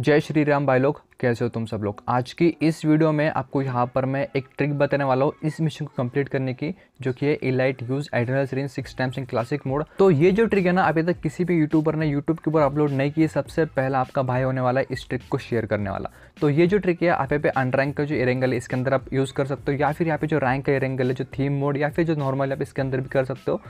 जय श्री राम भाई लोग कैसे हो तुम सब लोग आज की इस वीडियो में आपको यहाँ पर मैं एक ट्रिक बताने वाला हूँ इस मिशन को कंप्लीट करने की जो कि है elite use adrenaline syringe six times in classic mode तो ये जो ट्रिक है ना अभी तक किसी भी यूट्यूबर ने यूट्यूब के ऊपर अपलोड नहीं की सबसे पहला आपका भाई होने वाला है इस ट्रिक को शेयर करने वाला तो ये जो ट्रिक है आप पे अनरैंक का जो एरेंगल है इसके अंदर आप यूज़ कर सकते हो या फिर यहाँ पे जो रैंक का एरेंगल है जो थीम मोड या फिर जो नॉर्मल आप इसके अंदर भी कर सकते हो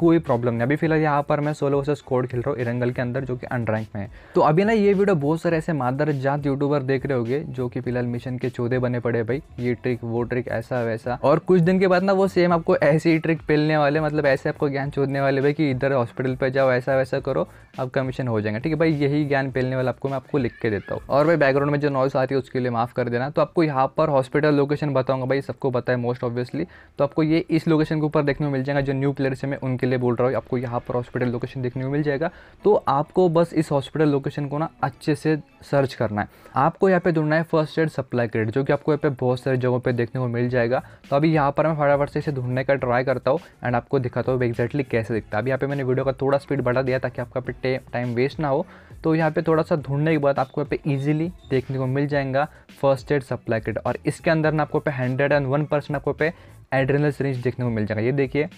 कोई प्रॉब्लम नहीं अभी फिलहाल यहाँ पर मैं सोलो वर्सेस कोड खेल रहा हूँ इरंगल के अंदर जो कि अनरैंक में है तो अभी ना ये वीडियो बहुत सारे ऐसे मादर जात यूट्यूबर देख रहे होंगे जो कि फिलहाल मिशन के चौदह बने पड़े भाई ये ट्रिक वो ट्रिक ऐसा वैसा और कुछ दिन के बाद ना वो सेम आपको ऐसी ट्रिक पेलने वाले मतलब ऐसे आपको ज्ञान चोदने वाले भाई कि इधर हॉस्पिटल पर जाओ ऐसा वैसा करो आपका मिशन हो जाएगा ठीक है भाई यही ज्ञान पेलने वाला आपको मैं आपको लिख के देता हूँ और भाई बैकग्राउंड में जो नॉइस आती है उसके लिए माफ़ कर देना तो आपको यहाँ पर हॉस्पिटल लोकेशन बताऊंगा भाई सबको बताए मोस्ट ऑब्वियसली तो आपको ये इस लोकेशन के ऊपर देखने को मिल जाएगा जो न्यू प्लेयर्स है उनके लिए बोल रहा हूँ आपको यहाँ पर हॉस्पिटल लोकेशन देखने को मिल जाएगा तो आपको बस इस हॉस्पिटल लोकेशन को ना अच्छे से सर्च करना है आपको यहाँ पे ढूंढना है फर्स्ट एड सप्लाई किट जो कि आपको यहाँ पे बहुत सारी जगहों पे देखने को मिल जाएगा तो अभी यहाँ पर मैं फटाफट से इसे ढूंढने का ट्राई करता हूँ एंड आपको दिखाता हूँ एक्जैक्टली कैसे दिखता है अभी यहाँ पे मैंने वीडियो का थोड़ा स्पीड बढ़ा दिया ताकि आपका टाइम वेस्ट ना हो तो यहाँ पे थोड़ा सा ढूंढने के बाद आपको यहाँ पे इजीली देखने को मिल जाएगा फर्स्ट एड सप्लाई किट और इसके अंदर ना आपको पे हंड्रेड एंड वन परसेंट आपको पे एड्रेनल सिरिंज देखने को मिल जाएगा ये देखिए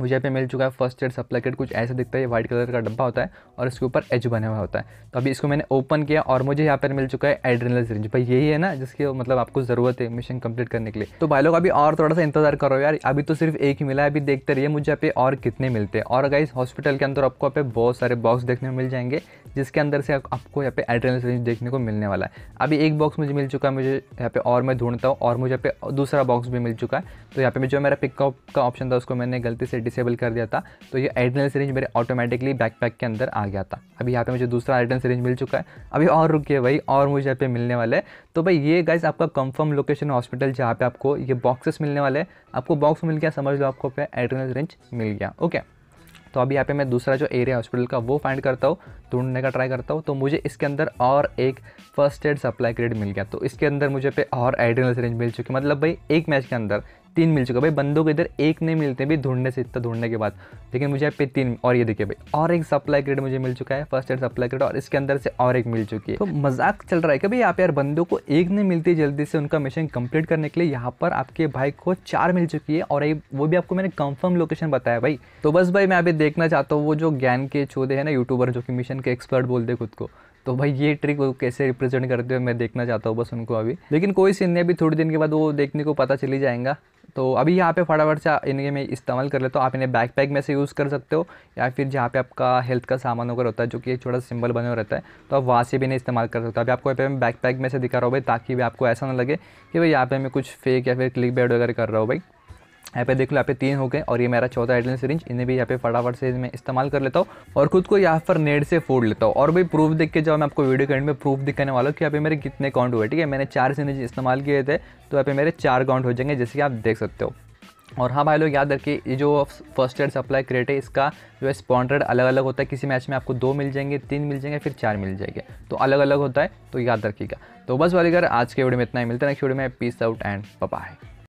मुझे यहाँ पे मिल चुका है फर्स्ट एड सप्लाई किट कुछ ऐसा दिखता है ये वाइट कलर का डब्बा होता है और इसके ऊपर एज बना हुआ होता है तो अभी इसको मैंने ओपन किया और मुझे यहाँ पर मिल चुका है एड्रेनल सिरिंज भाई यही है ना जिसकी मतलब आपको ज़रूरत है मिशन कंप्लीट करने के लिए तो भाई लोग अभी और थोड़ा सा इंतजार करो यार अभी तो सिर्फ एक ही मिला है अभी देखते रहिए मुझे यहाँ पे और कितने मिलते हैं और अगर हॉस्पिटल के अंदर आपको यहाँ पे बहुत सारे बॉक्स देखने को मिल जाएंगे जिसके अंदर से आपको यहाँ पे एड्रेनल सिरिंज देखने को मिलने वाला है अभी एक बॉक्स मुझे मिल चुका है मुझे यहाँ पे और मैं ढूंढता हूँ और मुझे यहाँ पे दूसरा बॉक्स भी मिल चुका है तो यहाँ पे जो मेरा पिकअप का ऑप्शन था उसको मैंने गलती से डिसेबल कर दिया था तो ये एडनल सिरिंज मेरे ऑटोमेटिकली बैकपैक के अंदर आ गया था अभी यहाँ पे मुझे दूसरा एडनल सिरिंज मिल चुका है अभी और रुकिए भाई और मुझे यहाँ पे मिलने वाले तो भाई ये गाइज आपका कंफर्म लोकेशन हॉस्पिटल जहाँ पे आपको ये बॉक्सेस मिलने वाले आपको बॉक्स मिल गया समझ लो आपको एडनल सिरिंज मिल गया ओके तो अभी यहाँ पे मैं दूसरा जो एरिया हॉस्पिटल का वो फाइंड करता हूँ ढूंढने का ट्राई करता हूँ तो मुझे इसके अंदर और एक फर्स्ट एड सप्लाई क्रेड मिल गया तो इसके अंदर मुझे पे और एडिनल रेंज मिल चुकी मतलब भाई एक मैच के अंदर तीन मिल चुका भाई बंदों को इधर एक नहीं मिलते भाई ढूंढने से इतना ढूंढने के बाद लेकिन मुझे यहाँ पे तीन और ये देखिए भाई और एक सप्लाई क्रेड मुझे मिल चुका है फर्स्ट एड सप्लाई क्रेड और इसके अंदर से और एक मिल चुकी है तो मजाक चल रहा है कि भाई आप यार बंदों को एक नहीं मिलती जल्दी से उनका मिशन कंप्लीट करने के लिए यहाँ पर आपके भाई को चार मिल चुकी है और वो भी आपको मैंने कंफर्म लोकेशन बताया भाई तो बस भाई मैं अभी देखना चाहता हूँ वो जो ज्ञान के चोदे है ना यूट्यूबर जो कि मिशन के एक्सपर्ट बोलते खुद को तो भाई ये ट्रिक वो कैसे रिप्रेजेंट करते हुए मैं देखना चाहता हूँ बस उनको अभी लेकिन कोई सीन नहीं अभी थोड़ी दिन के बाद वो देखने को पता चली जाएगा तो अभी यहाँ पे फटाफट से इनके मैं इस्तेमाल कर लेता तो आप इन्हें बैक पैक में से यूज़ कर सकते हो या फिर जहाँ पे आपका हेल्थ का सामान वगैरह होता है जो कि एक छोटा सिंबल बने हुआ रहता है तो आप वहाँ से भी इन्हें इस्तेमाल कर सकते हो अभी आपको यहाँ पे मैं बैक पैक में से दिखा रहा हूँ भाई ताकि भी आपको ऐसा ना लगे कि भाई यहाँ पे मैं कुछ फेक या फिर क्लिक वगैरह कर रहा हूँ भाई यहाँ पे देख लो यहाँ पे तीन हो गए और ये मेरा चौथा एडल सिरिंज इन्हें भी यहाँ पे फटाफट से मैं इस्तेमाल कर लेता हूँ और खुद को यहाँ पर नेट से फोड़ लेता हूँ और भाई प्रूफ देख के जाओ मैं आपको वीडियो के एंड में प्रूफ दिखाने वाला हूँ कि यहाँ पे मेरे कितने काउंट हुए ठीक है मैंने चार सिरिंज इस्तेमाल किए थे तो यहाँ पे मेरे चार काउंट हो जाएंगे जैसे कि आप देख सकते हो और हाँ भाई लोग याद रखिए ये जो फर्स्ट एड सप्लाई क्रेट है इसका जो है स्पॉन्ड्रेड अलग अलग होता है किसी मैच में आपको दो मिल जाएंगे तीन मिल जाएंगे फिर चार मिल जाएंगे तो अलग अलग होता है तो याद रखिएगा तो बस वाली अगर आज के वीडियो में इतना ही मिलता है नेक्स्ट वीडियो में पीस आउट एंड पपा है